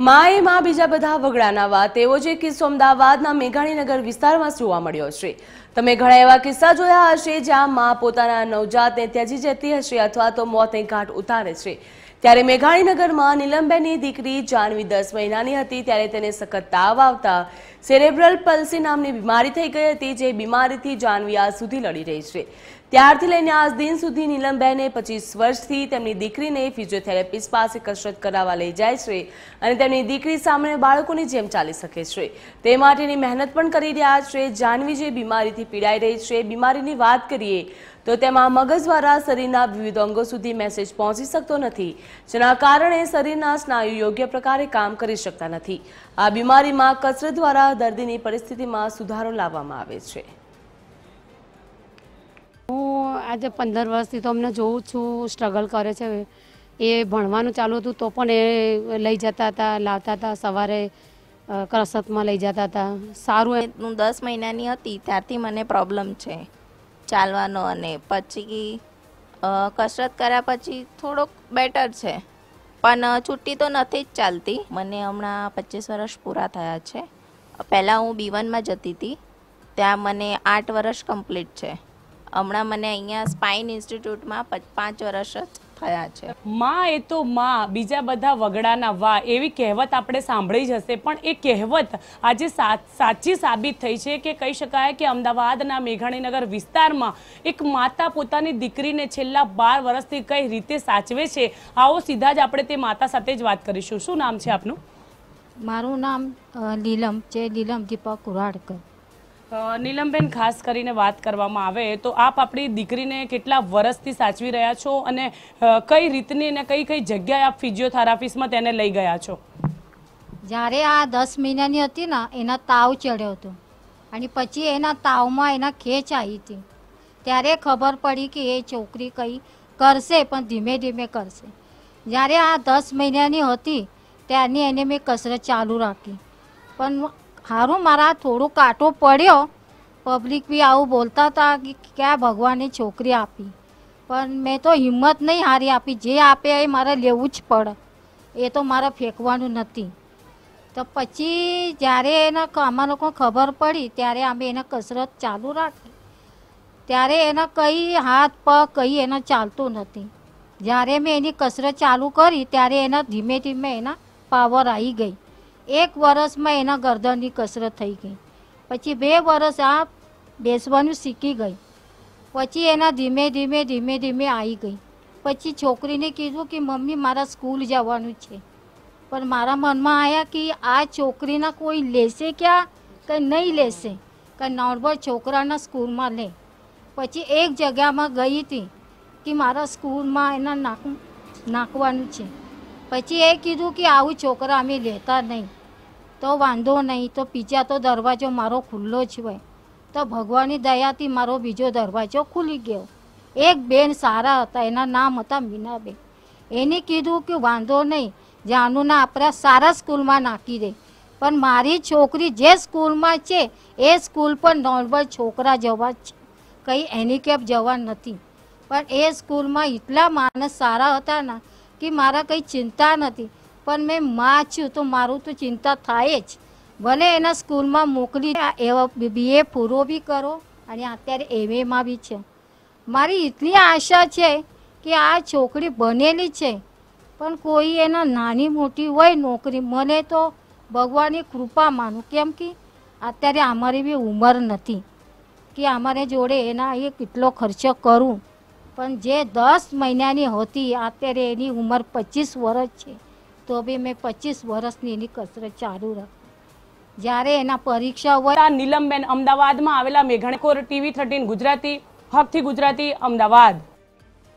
માએ માં બીજા બધા વગડાના વા તેવો જે કિસ્સો અમદાવાદના મેઘાણીનગર વિસ્તારમાં જોવા મળ્યો છે તમે ઘણા એવા કિસ્સા જોયા હશે જ્યાં માં પોતાના નવજાતને ત્યજી જતી હશે અથવા તો મોતને ઘાટ ઉતારે છે ત્યારે મેઘાણીનગરમાં નીલમબેનની દીકરી જાનવી દસ મહિનાની હતી ત્યારે તેને સખત તાવ આવતા સેરેબ્રલ પલ્સી નામની બીમારી થઈ ગઈ હતી જે બીમારીથી જાનવી આજ સુધી લડી રહી છે ત્યારથી લઈને આજ દિન સુધી નીલમબહેને પચીસ વર્ષથી તેમની દીકરીને ફિઝિયોથેરાપિસ્ટ પાસે કસરત કરાવવા લઈ જાય છે અને તેમની દીકરી સામે બાળકોની જેમ ચાલી શકે છે તે માટેની મહેનત પણ કરી રહ્યા છે જાનવી જે બીમારીથી પીડાઈ રહી છે બીમારીની વાત કરીએ તો તેમાં મગજ દ્વારા શરીરના વિવિધ અંગો સુધી મેસેજ પહોંચી શકતો નથી જેના કારણે શરીરના સ્નાયુ યોગ્ય પ્રકારે કામ કરી શકતા નથી આ બીમારીમાં કસરત દ્વારા દર્દીની પરિસ્થિતિમાં સુધારો લાવવામાં આવે છે આજે પંદર વર્ષથી તો અમને જોઉં છું સ્ટ્રગલ કરે છે એ ભણવાનું ચાલુ હતું તો પણ એ લઈ જતા હતા લાવતા હતા સવારે કસરતમાં લઈ જતા હતા સારું હું દસ મહિનાની હતી ત્યારથી મને પ્રોબ્લેમ છે ચાલવાનો અને પછી કસરત કર્યા પછી થોડોક બેટર છે પણ છૂટી તો નથી જ ચાલતી મને હમણાં પચીસ વર્ષ પૂરા થયા છે પહેલાં હું બીવનમાં જતી હતી ત્યાં મને આઠ વર્ષ કમ્પ્લીટ છે હમણાં મને અહીંયા સ્પાઇન ઇન્સ્ટિટ્યૂટમાં પાંચ વર્ષ થયા છે માં એ તો માં બીજા બધા વગડાના વા એવી કહેવત આપણે સાંભળી જ હશે પણ એ કહેવત આજે સાચી સાબિત થઈ છે કે કહી શકાય કે અમદાવાદના મેઘાણીનગર વિસ્તારમાં એક માતા પોતાની દીકરીને છેલ્લા બાર વર્ષથી કઈ રીતે સાચવે છે આવો સીધા જ આપણે તે માતા સાથે જ વાત કરીશું શું નામ છે આપનું મારું નામ લીલમ છે લીલમ દીપક કુરાડકર નીલમબેન ખાસ કરીને વાત કરવામાં આવે તો આપ આપણી દીકરીને કેટલા વર્ષથી સાચવી રહ્યા છો અને કઈ રીતની અને કઈ કઈ જગ્યાએ આપ ફિઝિયોથેરાપિસ્ટમાં તેને લઈ ગયા છો જ્યારે આ દસ મહિનાની હતી ને એના તાવ ચડ્યો હતો અને પછી એના તાવમાં એના ખેંચ આવી હતી ત્યારે ખબર પડી કે એ છોકરી કંઈ કરશે પણ ધીમે ધીમે કરશે જ્યારે આ દસ મહિનાની હતી ત્યારની એને મેં કસરત ચાલુ રાખી પણ હારું મારા થોડો કાંટો પડ્યો પબ્લિક બી આવું બોલતા હતા કે ક્યાં ભગવાને છોકરી આપી પણ મેં તો હિંમત નહીં હારી આપી જે આપે એ મારે લેવું જ પડે એ તો મારે ફેંકવાનું નથી તો પછી જ્યારે એને અમારા લોકોને ખબર પડી ત્યારે અમે એને કસરત ચાલુ રાખી ત્યારે એના કંઈ હાથ પગ કંઈ એને ચાલતું નથી જ્યારે મેં એની કસરત ચાલુ કરી ત્યારે એના ધીમે ધીમે એના પાવર આવી ગઈ એક વરસમાં એના ગરદનની કસરત થઈ ગઈ પછી બે વરસ આ બેસવાનું શીખી ગઈ પછી એના ધીમે ધીમે ધીમે ધીમે આવી ગઈ પછી છોકરીને કીધું કે મમ્મી મારા સ્કૂલ જવાનું છે પણ મારા મનમાં આવ્યા કે આ છોકરીના કોઈ લેશે ક્યાં કંઈ નહીં લેશે કંઈ નોર્મલ છોકરાના સ્કૂલમાં લે પછી એક જગ્યામાં ગઈ હતી કે મારા સ્કૂલમાં એના નાખ નાખવાનું છે પછી એ કીધું કે આવું છોકરા અમે લેતા નહીં તો વાંધો નહીં તો બીજા તો દરવાજો મારો ખુલ્લો જ હોય તો ભગવાનની દયાથી મારો બીજો દરવાજો ખુલી ગયો એક બેન સારા હતા એના નામ હતા મીનાબેન એને કીધું કે વાંધો નહીં જાનુના આપણા સારા સ્કૂલમાં નાખી દે પણ મારી છોકરી જે સ્કૂલમાં છે એ સ્કૂલ પણ નોર્મલ છોકરા જવા છે કંઈ હેન્ડીકેપ જવા નથી પણ એ સ્કૂલમાં એટલા માણસ સારા હતા ના કે મારા કંઈ ચિંતા નથી પણ મેં માં છું તો મારું તો ચિંતા થાય જ ભલે એના સ્કૂલમાં મોકલી એવા એ પૂરો બી કરો અને અત્યારે એમએમાં બી છે મારી એટલી આશા છે કે આ છોકરી બનેલી છે પણ કોઈ એના નાની મોટી હોય નોકરી મને તો ભગવાનની કૃપા માનું કેમ કે અત્યારે અમારી બી ઉંમર નથી કે અમારે જોડે એના એ કેટલો ખર્ચો કરું પણ જે દસ મહિનાની હતી અત્યારે એની ઉંમર પચીસ વર્ષ છે તો બી મેં પચીસ વર્ષની એની કસરત ચાલુ રાખી જ્યારે એના પરીક્ષા હોય નીલમબેન અમદાવાદમાં આવેલા મેઘણકોર ટીવી થર્ટીન ગુજરાતી હકથી ગુજરાતી અમદાવાદ